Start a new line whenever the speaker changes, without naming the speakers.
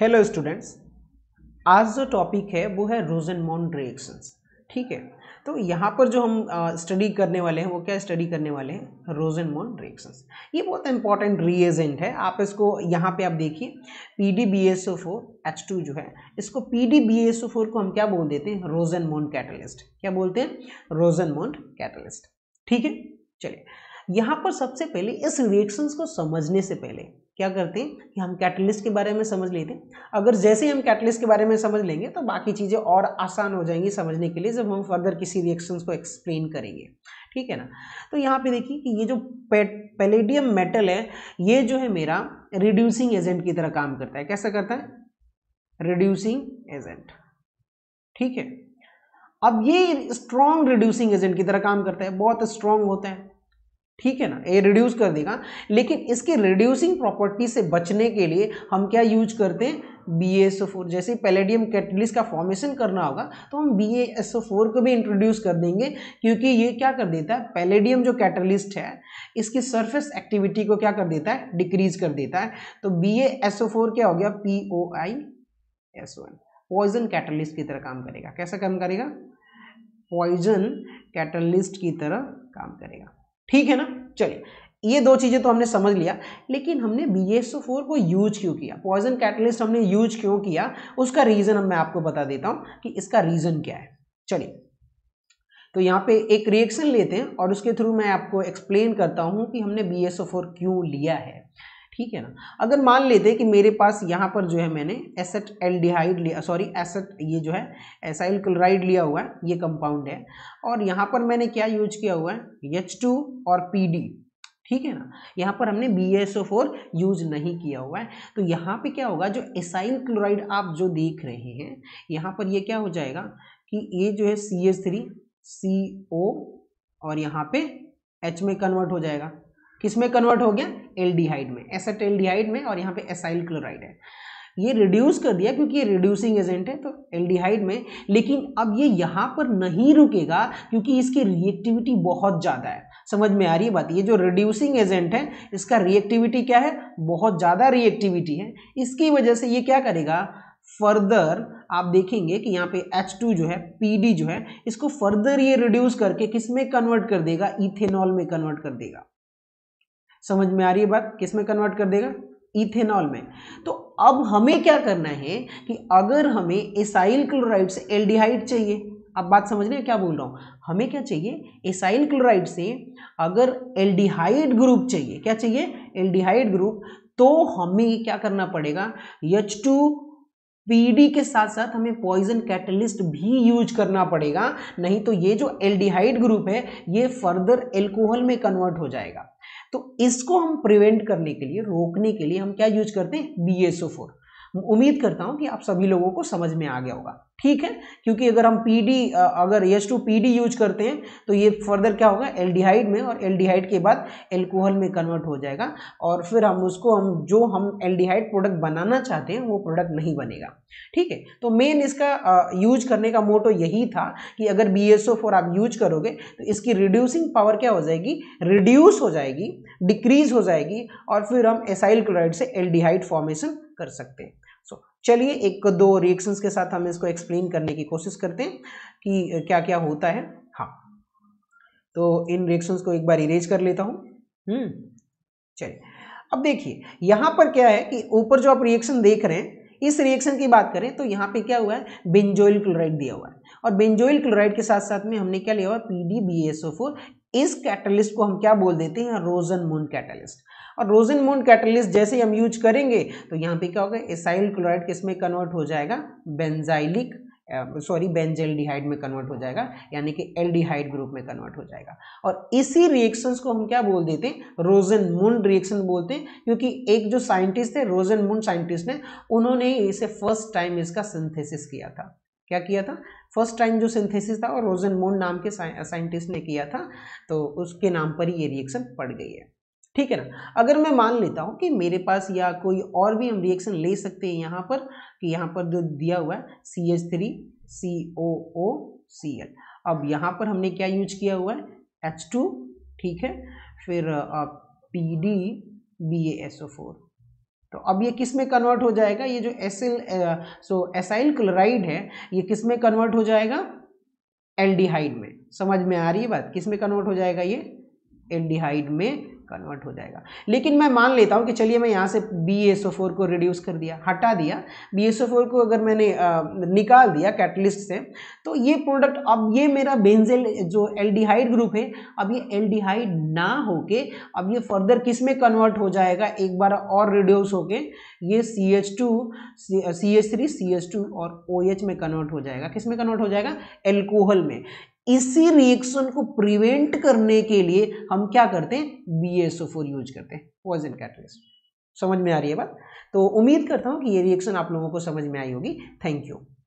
Hello students आज जो topic है वो है रोजनमॉन रिएक्शंस ठीक है तो यहाँ पर जो हम स्टडी करने वाले हैं वो क्या स्टडी करने वाले हैं रोजनमॉन रिएक्शंस ये बहुत इंपॉर्टेंट रिएजेंट है आप इसको यहाँ पे आप देखिए P D B S O four H two जो है इसको P D B S O four को हम क्या बोल देते हैं रोजनमोन्ड कैटलिस्ट क्या बोलते हैं रोजनमोन्ड कैटलिस्ट ठीक है चलिए यहाँ पर सबसे पहले इस रिएक्शंस को समझने से पहले क्या करते हैं कि हम कैटलिस्ट के बारे में समझ लेते हैं अगर जैसे ही हम कैटलिस्ट के बारे में समझ लेंगे तो बाकी चीज़ें और आसान हो जाएंगी समझने के लिए जब हम फर्दर किसी रिएक्शंस को एक्सप्लेन करेंगे ठीक है ना तो यहाँ पे देखिए कि ये जो पैलेडियम मेटल है ये जो है मेरा रिड्यूसिंग एजेंट की तरह काम करता है कैसा करता है रिड्यूसिंग एजेंट ठीक है अब ये स्ट्रॉन्ग रिड्यूसिंग एजेंट की तरह काम करता है बहुत स्ट्रॉन्ग होता है ठीक है ना ये रिड्यूस कर देगा लेकिन इसके रिड्यूसिंग प्रॉपर्टी से बचने के लिए हम क्या यूज करते हैं बी एस ओ फोर जैसे पैलेडियम कैटलिस्ट का फॉर्मेशन करना होगा तो हम बी एस ओ फोर को भी इंट्रोड्यूस कर देंगे क्योंकि ये क्या कर देता है पैलेडियम जो कैटलिस्ट है इसकी सरफेस एक्टिविटी को क्या कर देता है डिक्रीज कर देता है तो बी एस ओ फोर क्या हो गया P O I S one poison catalyst की तरह काम करेगा कैसा काम करेगा पॉइजन कैटलिस्ट की तरह काम करेगा ठीक है ना चलिए ये दो चीज़ें तो हमने समझ लिया लेकिन हमने बी फोर को यूज क्यों किया पॉइजन कैटलिस्ट हमने यूज क्यों किया उसका रीज़न मैं आपको बता देता हूं कि इसका रीज़न क्या है चलिए तो यहाँ पे एक रिएक्शन लेते हैं और उसके थ्रू मैं आपको एक्सप्लेन करता हूँ कि हमने बी क्यों लिया है ठीक है ना अगर मान लेते कि मेरे पास यहाँ पर जो है मैंने एसेट एल्डिहाइड लिया सॉरी एसेट ये जो है एसाइल क्लोराइड लिया हुआ है ये कंपाउंड है और यहाँ पर मैंने क्या यूज किया हुआ है एच टू और पी डी ठीक है ना यहाँ पर हमने B S O four use नहीं किया हुआ है तो यहाँ पे क्या होगा जो एसाइल क्लोराइड आप जो देख रहे हैं यहाँ पर ये क्या हो जाएगा कि ये जो है सी एस थ्री सी ओ और यहाँ पे एच में कन्वर्ट हो जाएगा किस में कन्वर्ट हो गया एल्डिहाइड में एसेट एल्डिहाइड में और यहाँ पे एसाइल क्लोराइड है ये रिड्यूस कर दिया क्योंकि ये रिड्यूसिंग एजेंट है तो एल्डिहाइड में लेकिन अब ये यहाँ पर नहीं रुकेगा क्योंकि इसकी रिएक्टिविटी बहुत ज़्यादा है समझ में आ रही है बात ये जो रिड्यूसिंग एजेंट है इसका रिएक्टिविटी क्या है बहुत ज़्यादा रिएक्टिविटी है इसकी वजह से ये क्या करेगा फर्दर आप देखेंगे कि यहाँ पे H2 जो है PD जो है इसको फर्दर ये रिड्यूस करके किस में कन्वर्ट कर देगा इथेनॉल में कन्वर्ट कर देगा समझ में आ रही है बात किस में कन्वर्ट कर देगा इथेनॉल में तो अब हमें क्या करना है कि अगर हमें एसाइल क्लोराइड से एल्डिहाइड चाहिए अब बात समझ रहे क्या बोल रहा हूँ हमें क्या चाहिए एसाइल क्लोराइड से अगर एल्डिहाइड ग्रुप चाहिए क्या चाहिए एल्डिहाइड ग्रुप तो हमें क्या करना पड़ेगा एच टू पीडी के साथ साथ हमें पॉइजन कैटलिस्ट भी यूज करना पड़ेगा नहीं तो ये जो एल्डिहाइड ग्रुप है ये फर्दर एल्कोहल में कन्वर्ट हो जाएगा तो इसको हम प्रिवेंट करने के लिए रोकने के लिए हम क्या यूज करते हैं बी एस ओ फोर उम्मीद करता हूं कि आप सभी लोगों को समझ में आ गया होगा ठीक है क्योंकि अगर हम पीडी अगर एच टू पी यूज करते हैं तो ये फर्दर क्या होगा एल्डिहाइड में और एल्डिहाइड के बाद एल्कोहल में कन्वर्ट हो जाएगा और फिर हम उसको हम जो हम एल्डिहाइड प्रोडक्ट बनाना चाहते हैं वो प्रोडक्ट नहीं बनेगा ठीक है तो मेन इसका यूज करने का मोटो यही था कि अगर बी एस ओ फोर आप यूज करोगे तो इसकी रिड्यूसिंग पावर क्या हो जाएगी रिड्यूस हो जाएगी डिक्रीज हो जाएगी और फिर हम एसाइल क्लोराइड से एल्डिहाइड फॉर्मेशन कर सकते हैं चलिए एक दो रिएक्शंस के साथ हम इसको एक्सप्लेन करने की कोशिश करते हैं कि क्या क्या होता है हाँ तो इन रिएक्शंस को एक बार इरेज कर लेता हूँ हम्म। चलिए अब देखिए यहाँ पर क्या है कि ऊपर जो आप रिएक्शन देख रहे हैं इस रिएक्शन की बात करें तो यहाँ पे क्या हुआ है बेंजोइल क्लोराइड दिया हुआ है और बेंजोइल क्लोराइड के साथ साथ में हमने क्या लिया हुआ P D B S O four इस कैटलिस्ट को हम क्या बोल देते हैं रोजन मून कैटलिस्ट और रोजन मून कैटलिस्ट जैसे ही हम यूज करेंगे तो यहाँ पे क्या होगा एसाइल क्लोराइड किस में कन्वर्ट हो जाएगा बेंजाइलिक सॉरी बेंजेल्डिहाइड में कन्वर्ट हो जाएगा यानी कि एल्डिहाइड ग्रुप में कन्वर्ट हो जाएगा और इसी रिएक्शंस को हम क्या बोल देते हैं रोजन मून रिएक्शन बोलते हैं क्योंकि एक जो साइंटिस्ट थे रोजन मून साइंटिस्ट ने उन्होंने इसे फर्स्ट टाइम इसका सिंथेसिस किया था क्या किया था फर्स्ट टाइम जो सिंथेसिस था और रोजन मोन नाम के साइंटिस्ट ने किया था तो उसके नाम पर ही ये रिएक्शन पड़ गई है ठीक है ना अगर मैं मान लेता हूँ कि मेरे पास या कोई और भी हम रिएक्शन ले सकते हैं यहाँ पर कि यहाँ पर जो दिया हुआ है C H three C O O C L अब यहाँ पर हमने क्या यूज किया हुआ है एच टू ठीक है फिर P D B A S O four तो अब ये किस में कन्वर्ट हो जाएगा ये जो एसिल सो एसाइल क्लोराइड है ये किस में कन्वर्ट हो जाएगा एल्डिहाइड में समझ में आ रही है बात किस में कन्वर्ट हो जाएगा ये एल्डिहाइड में कन्वर्ट हो जाएगा लेकिन मैं मान लेता हूँ कि चलिए मैं यहाँ से बी एस ओ फोर को रिड्यूस कर दिया हटा दिया बी एस ओ फोर को अगर मैंने निकाल दिया कैटलिस्ट से तो ये प्रोडक्ट अब ये मेरा बेंजेल जो एल्डिहाइड ग्रुप है अब ये एल्डिहाइड ना होके अब ये फर्दर किस में कन्वर्ट हो जाएगा एक बार और रिड्यूस होके ये C H two C H three C H two और ओ OH एच में कन्वर्ट हो जाएगा किस में कन्वर्ट हो जाएगा एल्कोहल में इसी रिएक्शन को प्रिवेंट करने के लिए हम क्या करते हैं बी एस फोर यूज करते हैं पॉइजन कैटलिस्ट समझ में आ रही है बात तो उम्मीद करता हूं कि ये रिएक्शन आप लोगों को समझ में आई होगी थैंक यू